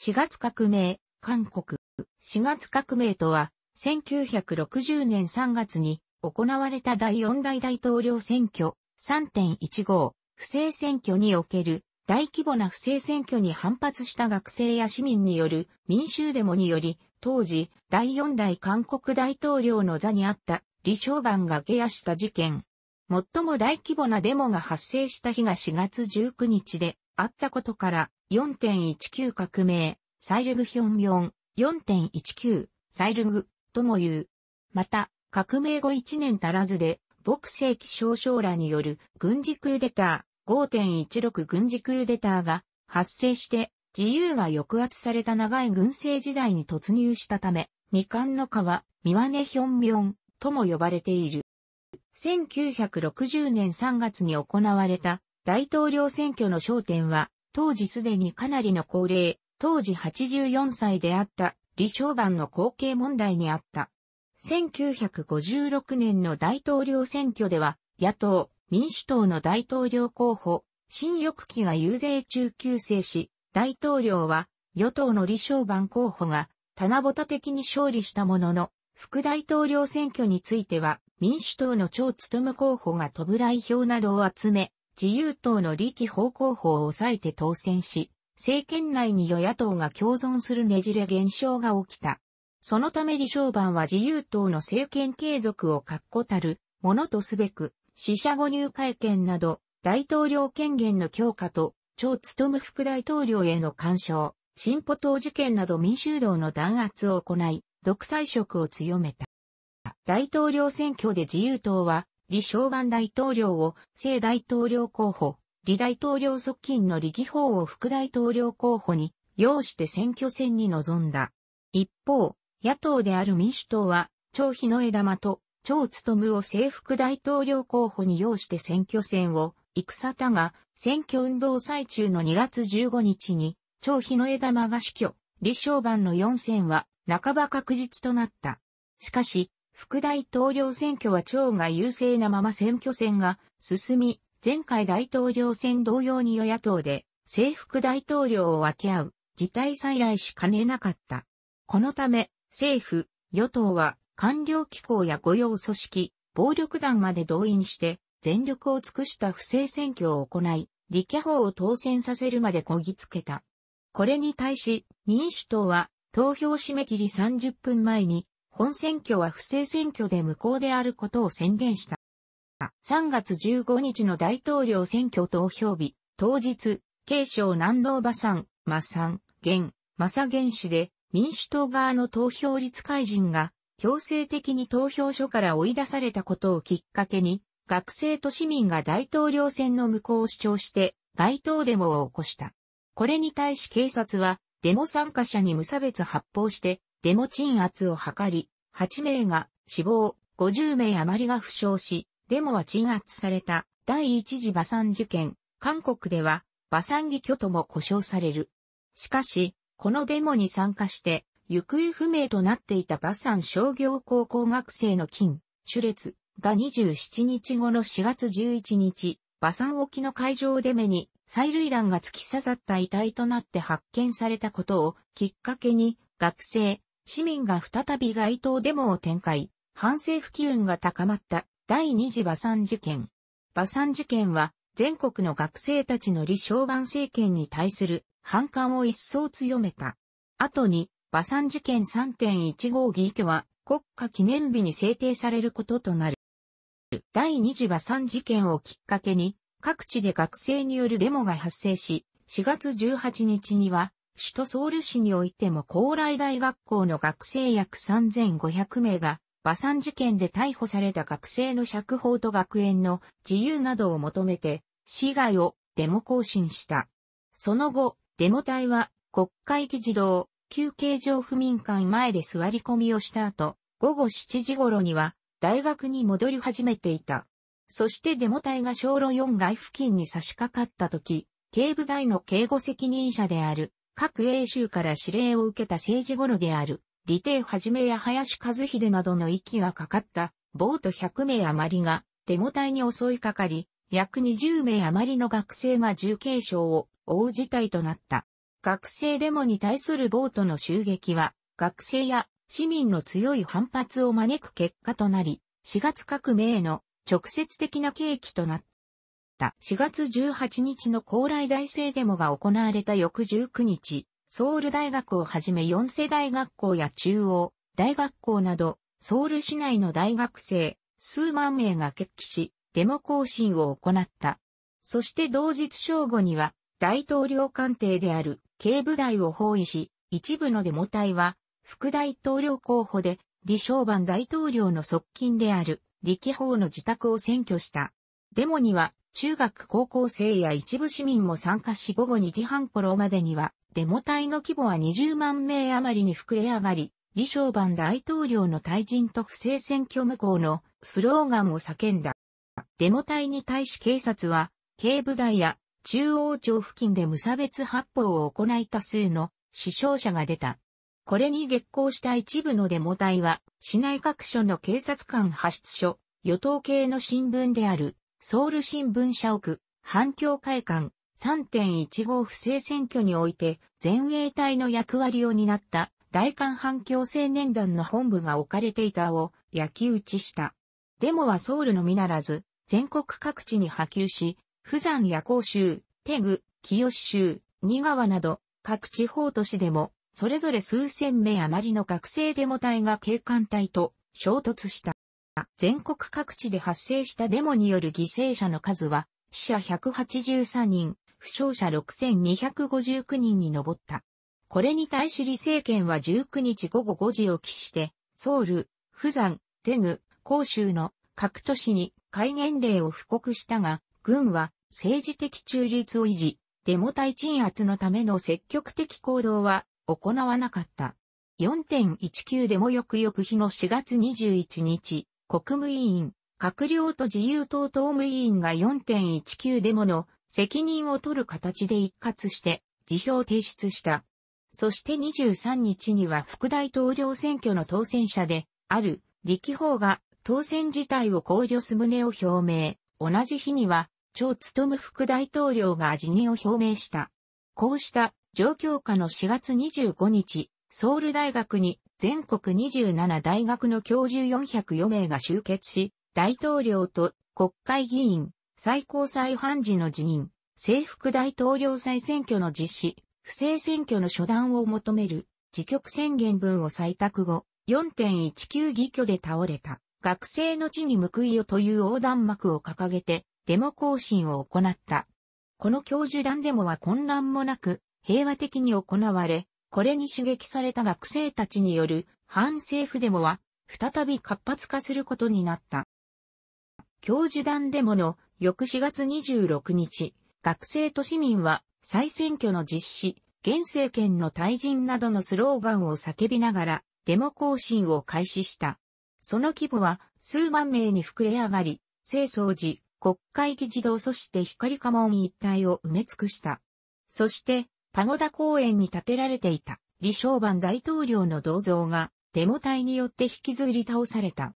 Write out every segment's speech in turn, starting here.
4月革命、韓国。4月革命とは、1960年3月に行われた第4代大統領選挙3.15不正選挙における大規模な不正選挙に反発した学生や市民による民衆デモにより、当時第4代韓国大統領の座にあった李承晩が下野した事件。最も大規模なデモが発生した日が4月19日であったことから、4.19革命、サイルグヒョンミョン、4.19、サイルグ、とも言う。また、革命後1年足らずで、牧世紀少将らによる軍事クーデター、5.16軍事クーデターが発生して、自由が抑圧された長い軍政時代に突入したため、未完の川、ミワネヒョンミョン、とも呼ばれている。1960年3月に行われた大統領選挙の焦点は、当時すでにかなりの高齢、当時84歳であった、李承晩の後継問題にあった。1956年の大統領選挙では、野党、民主党の大統領候補、新翼期が遊説中急制し、大統領は与党の李承晩候補が棚ぼた的に勝利したものの、副大統領選挙については民主党の超務候補が飛ぶ来票などを集め、自由党の力方候補を抑えて当選し、政権内に与野党が共存するねじれ現象が起きた。そのため李承晩は自由党の政権継続を確固たるものとすべく、死者誤入会見など、大統領権限の強化と、超務副大統領への干渉、進歩党事件など民衆党の弾圧を行い、独裁色を強めた。大統領選挙で自由党は李承晩大統領を、正大統領候補、李大統領側近の李義法を副大統領候補に、要して選挙戦に臨んだ。一方、野党である民主党は、張日の枝間と、張務を正副大統領候補に要して選挙戦を、戦田が、選挙運動最中の2月15日に、張日の枝間が死去、李承晩の4選は、半ば確実となった。しかし、副大統領選挙は長が優勢なまま選挙戦が進み、前回大統領選同様に与野党で、政副大統領を分け合う、事態再来しかねなかった。このため、政府、与党は、官僚機構や御用組織、暴力団まで動員して、全力を尽くした不正選挙を行い、立憲法を当選させるまでこぎつけた。これに対し、民主党は、投票締め切り30分前に、本選挙は不正選挙で無効であることを宣言した。3月15日の大統領選挙投票日、当日、慶省南道馬さん、馬山、現、正現氏で、民主党側の投票率改人が、強制的に投票所から追い出されたことをきっかけに、学生と市民が大統領選の無効を主張して、街頭デモを起こした。これに対し警察は、デモ参加者に無差別発砲して、デモ鎮圧を図り、8名が死亡、50名余りが負傷し、デモは鎮圧された第一次馬山事件、韓国では馬山ン義挙とも呼称される。しかし、このデモに参加して、行方不明となっていた馬山商業高校学生の金、主列が27日後の4月11日、馬山沖の海上デメに催涙弾が突き刺さった遺体となって発見されたことをきっかけに学生、市民が再び街頭デモを展開、反政府機運が高まった第二次馬山事件。馬山事件は全国の学生たちの李承晩政権に対する反感を一層強めた。後に馬山事件3.15議挙は国家記念日に制定されることとなる。第二次馬山事件をきっかけに各地で学生によるデモが発生し、4月18日には首都ソウル市においても高麗大学校の学生約3500名が、馬山事件で逮捕された学生の釈放と学園の自由などを求めて、市外をデモ行進した。その後、デモ隊は国会議事堂、休憩場不民館前で座り込みをした後、午後7時頃には大学に戻り始めていた。そしてデモ隊が小路4街付近に差し掛かった時、警部隊の警護責任者である各英州から指令を受けた政治頃である、李帝はじめや林和秀などの息がかかった、暴徒100名余りが、デモ隊に襲いかかり、約20名余りの学生が重軽傷を負う事態となった。学生デモに対する暴徒の襲撃は、学生や市民の強い反発を招く結果となり、四月革命の直接的な契機となった。った4月18日の高麗大生デモが行われた翌19日、ソウル大学をはじめ4世大学校や中央、大学校など、ソウル市内の大学生、数万名が決起し、デモ行進を行った。そして同日正午には、大統領官邸である警部隊を包囲し、一部のデモ隊は、副大統領候補で、李承晩大統領の側近である、李法の自宅を占拠した。デモには、中学高校生や一部市民も参加し午後2時半頃までには、デモ隊の規模は20万名余りに膨れ上がり、李承晩大統領の退陣と不正選挙無効のスローガンを叫んだ。デモ隊に対し警察は、警部隊や中央町付近で無差別発砲を行い多数の死傷者が出た。これに激行した一部のデモ隊は、市内各所の警察官発出所、与党系の新聞であるソウル新聞社屋、反共会館、3.15不正選挙において、前衛隊の役割を担った大韓反共青年団の本部が置かれていたを焼き打ちした。デモはソウルのみならず、全国各地に波及し、富山や甲州、テグ、清州、新川など、各地方都市でも、それぞれ数千名余りの学生デモ隊が警官隊と衝突した。全国各地で発生したデモによる犠牲者の数は、死者183人、負傷者6259人に上った。これに対し李政権は19日午後5時を期して、ソウル、釜山、テグ、広州の各都市に戒厳令を布告したが、軍は政治的中立を維持、デモ隊鎮圧のための積極的行動は行わなかった。4.19デモ翌々日の4月21日、国務委員、閣僚と自由党党務委員が4.19デモの責任を取る形で一括して辞表提出した。そして23日には副大統領選挙の当選者である力法が当選自体を考慮す旨を表明。同じ日には、超務副大統領が辞任を表明した。こうした状況下の4月25日、ソウル大学に全国27大学の教授404名が集結し、大統領と国会議員、最高裁判事の辞任、制服大統領再選挙の実施、不正選挙の初段を求める、自局宣言文を採択後、4.19議挙で倒れた、学生の地に報いよという横断幕を掲げて、デモ行進を行った。この教授団デモは混乱もなく、平和的に行われ、これに刺激された学生たちによる反政府デモは再び活発化することになった。教授団デモの翌4月26日、学生と市民は再選挙の実施、現政権の退陣などのスローガンを叫びながらデモ行進を開始した。その規模は数万名に膨れ上がり、清掃時、国会議事堂そして光家門一帯を埋め尽くした。そしてパゴダ公園に建てられていた李承晩大統領の銅像がデモ隊によって引きずり倒された。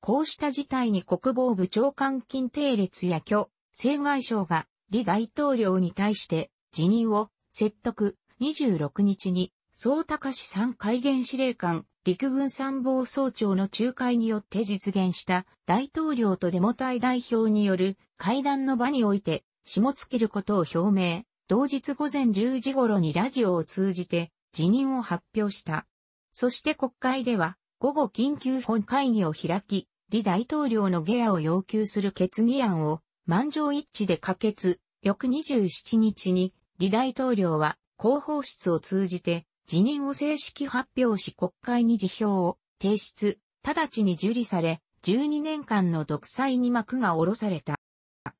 こうした事態に国防部長官金定列や挙、政外相が李大統領に対して辞任を説得26日に、総高市産海原司令官、陸軍参謀総長の仲介によって実現した大統領とデモ隊代表による会談の場において、下つけることを表明、同日午前10時頃にラジオを通じて辞任を発表した。そして国会では午後緊急本会議を開き、李大統領の下野を要求する決議案を満場一致で可決、翌27日に李大統領は広報室を通じて辞任を正式発表し国会に辞表を提出、直ちに受理され、12年間の独裁に幕が下ろされた。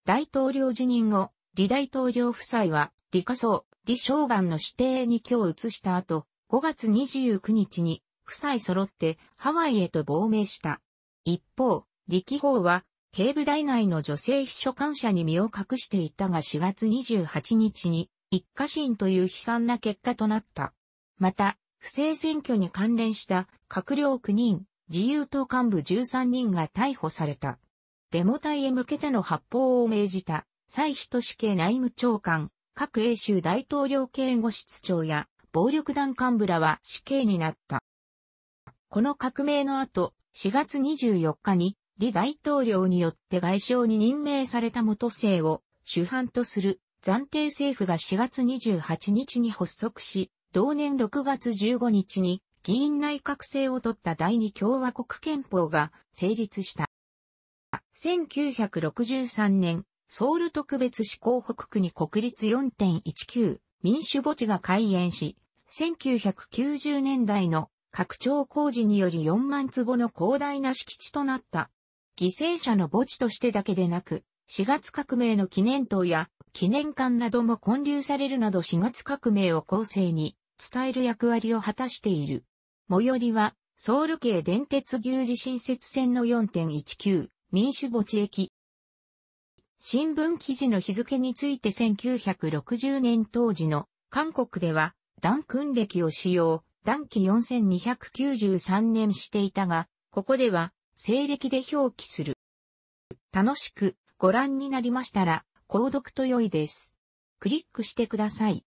大統領辞任後、李大統領夫妻は、李家荘、李正番の指定に今日移した後、5月29日に、夫妻揃ってハワイへと亡命した。一方、李希法は、警部大内の女性秘書官舎に身を隠していたが4月28日に、一家臣という悲惨な結果となった。また、不正選挙に関連した閣僚9人、自由党幹部13人が逮捕された。デモ隊へ向けての発砲を命じた蔡仁系内務長官、各英州大統領警護室長や暴力団幹部らは死刑になった。この革命の後、4月24日に李大統領によって外相に任命された元政を主犯とする暫定政府が4月28日に発足し、同年6月15日に議員内閣制を取った第二共和国憲法が成立した。1963年ソウル特別志向北区に国立4.19民主墓地が開園し、1990年代の拡張工事により4万坪の広大な敷地となった。犠牲者の墓地としてだけでなく、4月革命の記念塔や記念館なども建立されるなど4月革命を後世に伝える役割を果たしている。最寄りは、ソウル系電鉄牛耳新設線の4.19民主墓地駅、新聞記事の日付について1960年当時の韓国では、ダン歴を使用、ダン期4293年していたが、ここでは、西暦で表記する。楽しくご覧になりましたら、購読と良いです。クリックしてください。